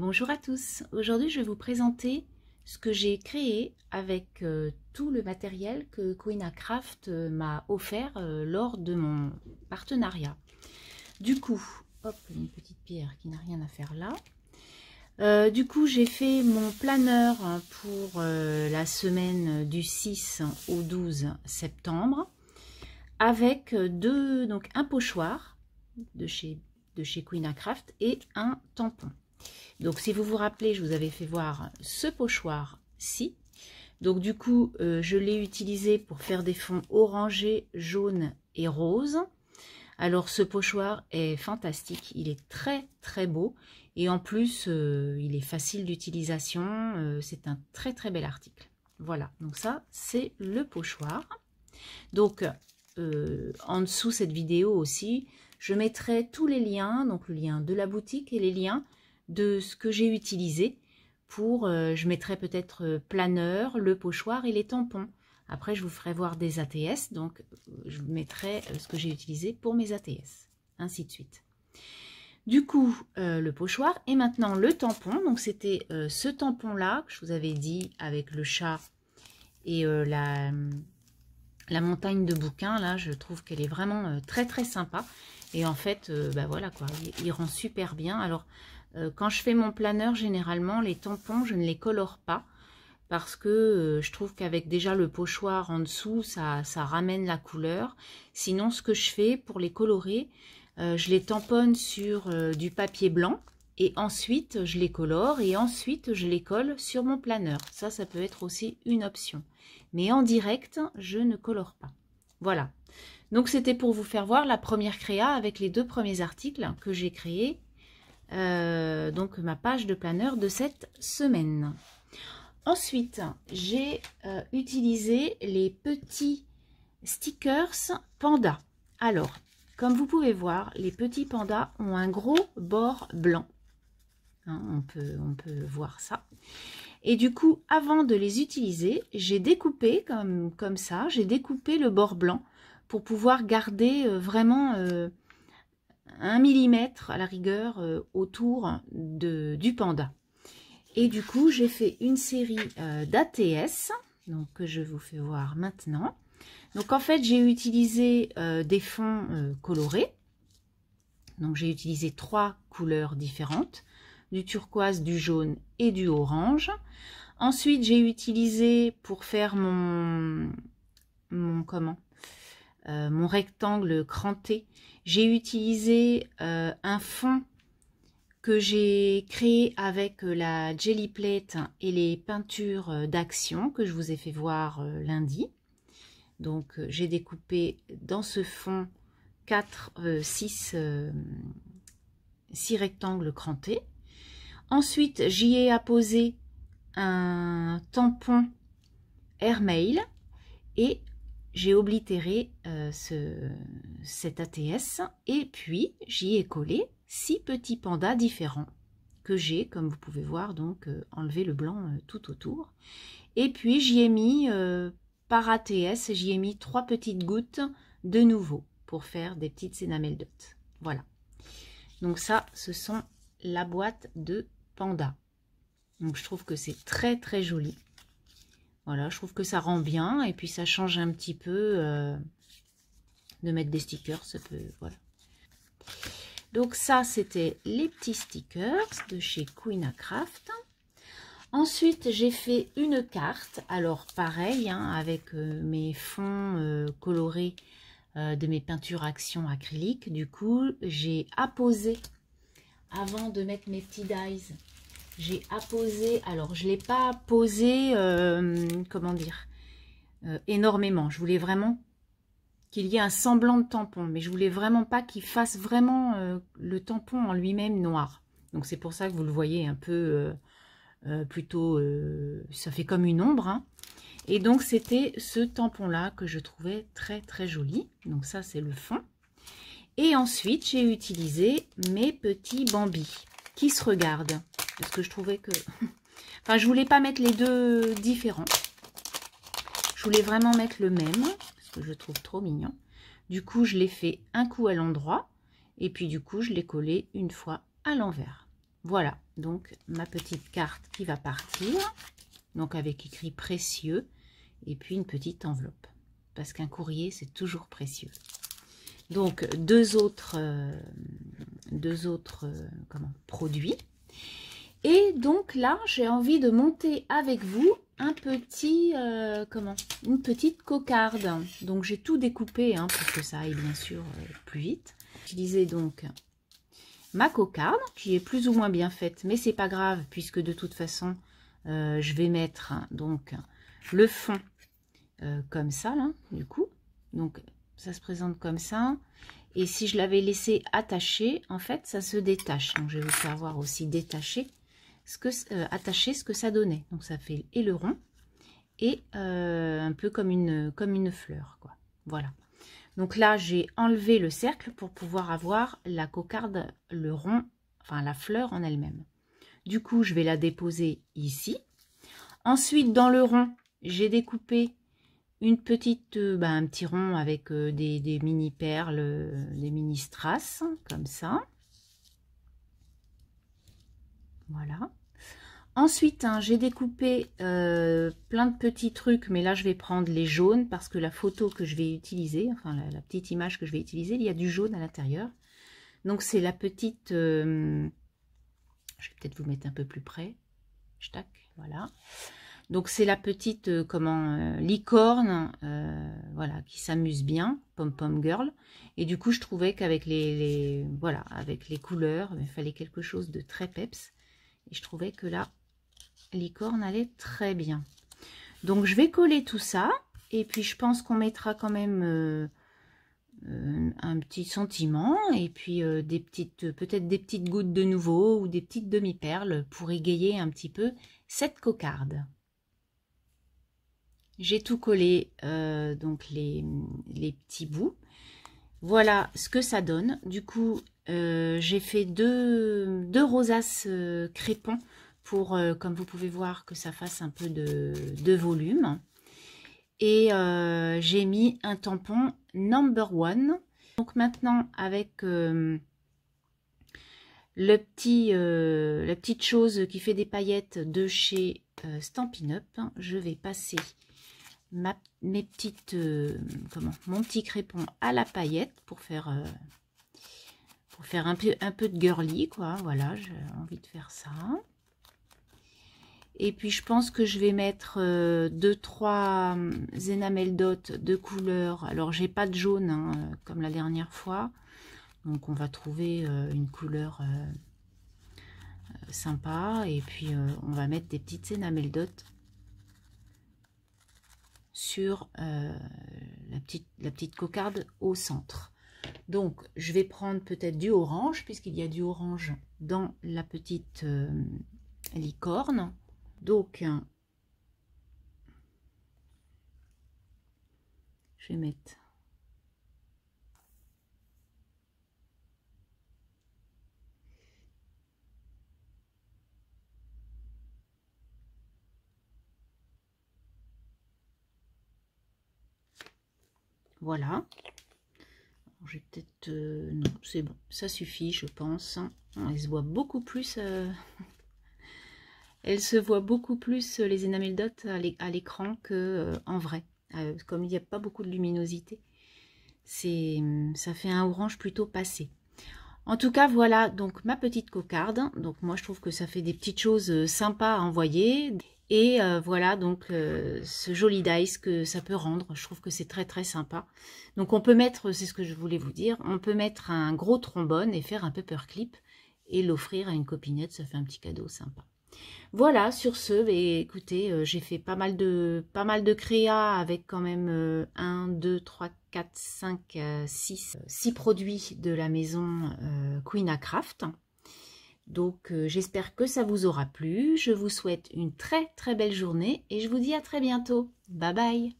Bonjour à tous, aujourd'hui je vais vous présenter ce que j'ai créé avec euh, tout le matériel que Queen Craft euh, m'a offert euh, lors de mon partenariat. Du coup, une petite pierre qui n'a rien à faire là. du coup, j'ai fait mon planeur pour la semaine du 6 au 12 septembre avec deux, donc un pochoir de chez, Queen chez Craft et un tampon. Donc, si vous vous rappelez, je vous avais fait voir ce pochoir-ci. Donc, du coup, euh, je l'ai utilisé pour faire des fonds orangés, jaunes et roses. Alors, ce pochoir est fantastique. Il est très, très beau. Et en plus, euh, il est facile d'utilisation. Euh, c'est un très, très bel article. Voilà. Donc, ça, c'est le pochoir. Donc, en dessous cette vidéo aussi, je mettrai tous les liens. Donc, le lien de la boutique et les liens de ce que j'ai utilisé pour, euh, je mettrai peut-être euh, planeur, le pochoir et les tampons. Après, je vous ferai voir des ATS, donc euh, je mettrai ce que j'ai utilisé pour mes ATS, ainsi de suite. Du coup, le pochoir et maintenant le tampon. Donc, c'était ce tampon-là que je vous avais dit avec le chat et la, la, montagne de bouquins. Là, je trouve qu'elle est vraiment très, très sympa. Et en fait, bah voilà quoi, il, il, rend super bien. Alors, euh, quand je fais mon planeur, généralement, les tampons, je ne les colore pas parce que euh, je trouve qu'avec déjà le pochoir en dessous, ça, ramène la couleur. Sinon, ce que je fais pour les colorer, euh, je les tamponne sur du papier blanc et ensuite je les colore et ensuite je les colle sur mon planeur. Ça, ça peut être aussi une option. Mais en direct, je ne colore pas. Voilà. Donc, c'était pour vous faire voir la première créa avec les deux premiers articles que j'ai créés euh, donc ma page de planeur de cette semaine. Ensuite, j'ai euh, utilisé les petits stickers panda. Alors, comme vous pouvez voir, les petits pandas ont un gros bord blanc. Hein, on, peut, on peut voir ça. Et du coup, avant de les utiliser, j'ai découpé comme, comme ça, j'ai découpé le bord blanc pour pouvoir garder euh, vraiment un millimètre à la rigueur euh, autour de, du panda. Et du coup, j'ai fait une série euh, d'ATS, donc que je vous fais voir maintenant. Donc en fait, j'ai utilisé euh, des fonds colorés. Donc j'ai utilisé trois couleurs différentes, du turquoise, du jaune et du orange. Ensuite, j'ai utilisé pour faire mon, mon comment euh, mon rectangle cranté. J'ai utilisé euh, un fond que j'ai créé avec euh, la Jelly Plate et les peintures d'action que je vous ai fait voir lundi. Donc j'ai découpé dans ce fond 4, 6, 6 rectangles crantés. Ensuite j'y ai apposé un tampon airmail et j'ai oblitéré euh, ce, cet ATS et puis j'y ai collé six petits pandas différents que j'ai, comme vous pouvez voir, donc euh, enlevé le blanc euh, tout autour. Et puis j'y ai mis par ATS, j'y ai mis trois petites gouttes de nouveau pour faire des petites cénameldotes. Voilà. Donc ça, ce sont la boîte de pandas. Donc je trouve que c'est très très joli. Voilà, je trouve que ça rend bien et puis ça change un petit peu euh, de mettre des stickers, ça peut, voilà. Donc ça, c'était les petits stickers de chez Queen Craft. Ensuite, j'ai fait une carte, alors pareil, hein, avec euh, mes fonds euh, colorés de mes peintures Action acrylique. Du coup, j'ai apposé, avant de mettre mes petits dies, j'ai apposé, alors je ne l'ai pas posé, euh, comment dire, euh, énormément. Je voulais vraiment qu'il y ait un semblant de tampon, mais je voulais vraiment pas qu'il fasse vraiment euh, le tampon en lui-même noir. Donc c'est pour ça que vous le voyez un peu plutôt, ça fait comme une ombre. Hein. Et donc c'était ce tampon-là que je trouvais très très joli. Donc ça c'est le fond. Et ensuite j'ai utilisé mes petits bambis qui se regardent. Parce que je trouvais que... enfin, je voulais pas mettre les deux différents. Je voulais vraiment mettre le même, parce que je trouve trop mignon. Du coup, je l'ai fait un coup à l'endroit. Et puis, du coup, je l'ai collé une fois à l'envers. Voilà, donc ma petite carte qui va partir. Donc avec écrit précieux et puis une petite enveloppe. Parce qu'un courrier, c'est toujours précieux. Donc deux autres, euh, deux autres euh, comment, produits. Et donc là, j'ai envie de monter avec vous un petit, euh, comment Une petite cocarde. Donc j'ai tout découpé hein, pour que ça aille bien sûr euh, plus vite. J'utilisais donc ma cocarde qui est plus ou moins bien faite, mais c'est pas grave puisque de toute façon euh, je vais mettre donc le fond comme ça là, du coup. Donc ça se présente comme ça. Et si je l'avais laissé attaché, en fait, ça se détache. Donc, je vais vous faire voir aussi détaché ce euh, ce que ça donnait. Donc ça fait et le rond et un peu comme une, comme une fleur. Quoi. Voilà. Donc là, j'ai enlevé le cercle pour pouvoir avoir la cocarde, le rond, enfin la fleur en elle-même. Du coup, je vais la déposer ici. Ensuite, dans le rond, j'ai découpé une petite, euh, bah, un petit rond avec euh, des, des mini perles, des mini strass, comme ça. Voilà. Ensuite, hein, j'ai découpé euh, plein de petits trucs, mais là je vais prendre les jaunes parce que la photo que je vais utiliser, enfin la, petite image que je vais utiliser, il y a du jaune à l'intérieur. Donc c'est la petite... Euh, je vais peut-être vous mettre un peu plus près. Je tac, voilà. Donc c'est la petite euh, comment licorne, voilà, qui s'amuse bien, pom pom girl. Et du coup, je trouvais qu'avec les, voilà, avec les couleurs, il fallait quelque chose de très peps. Et je trouvais que là, licorne allait très bien. Donc je vais coller tout ça et puis je pense qu'on mettra quand même euh, euh, un petit sentiment et puis euh, des petites peut-être des petites gouttes de nouveau ou des petites demi-perles pour égayer un petit peu cette cocarde. J'ai tout collé donc les, petits bouts. Voilà ce que ça donne. Du coup, j'ai fait deux rosaces crépons pour, euh, comme vous pouvez voir, que ça fasse un peu de, volume. Et euh, j'ai mis un tampon number one. Donc maintenant, avec euh, le petit, la petite chose qui fait des paillettes de chez Stampin' Up, je vais passer ma, mes petites, comment, mon petit crépon à la paillette pour faire pour faire un peu, un peu de girly, quoi. Voilà, j'ai envie de faire ça. Et puis je pense que je vais mettre 2-3 zénameldotes dots de couleur. Alors j'ai pas de jaune hein, euh, comme la dernière fois. Donc on va trouver euh, une couleur euh, sympa. Et puis on va mettre des petites énamels dots sur la, petite, la petite cocarde au centre. Donc je vais prendre peut-être du orange puisqu'il y a du orange dans la petite licorne. Donc, je vais mettre Voilà. J'ai peut-être... Euh, non, c'est bon. Ça suffit, je pense. On les voit beaucoup plus euh, elle se voit beaucoup plus euh, les dots, à l'écran que euh, en vrai. Euh, comme il n'y a pas beaucoup de luminosité, hum, ça fait un orange plutôt passé. En tout cas, voilà donc ma petite cocarde. Donc moi, je trouve que ça fait des petites choses sympas à envoyer. Et voilà donc ce joli dice que ça peut rendre. Je trouve que c'est très très sympa. Donc on peut mettre, c'est ce que je voulais vous dire, on peut mettre un gros trombone et faire un paperclip. clip et l'offrir à une copinette. Ça fait un petit cadeau sympa. Voilà, sur ce, bah, écoutez, euh, j'ai fait pas mal de pas mal de créa avec quand même 1, 2, 3, 4, 5, 6, 6 produits de la maison euh, Queen Craft. Donc euh, j'espère que ça vous aura plu. Je vous souhaite une très très belle journée et je vous dis à très bientôt. Bye bye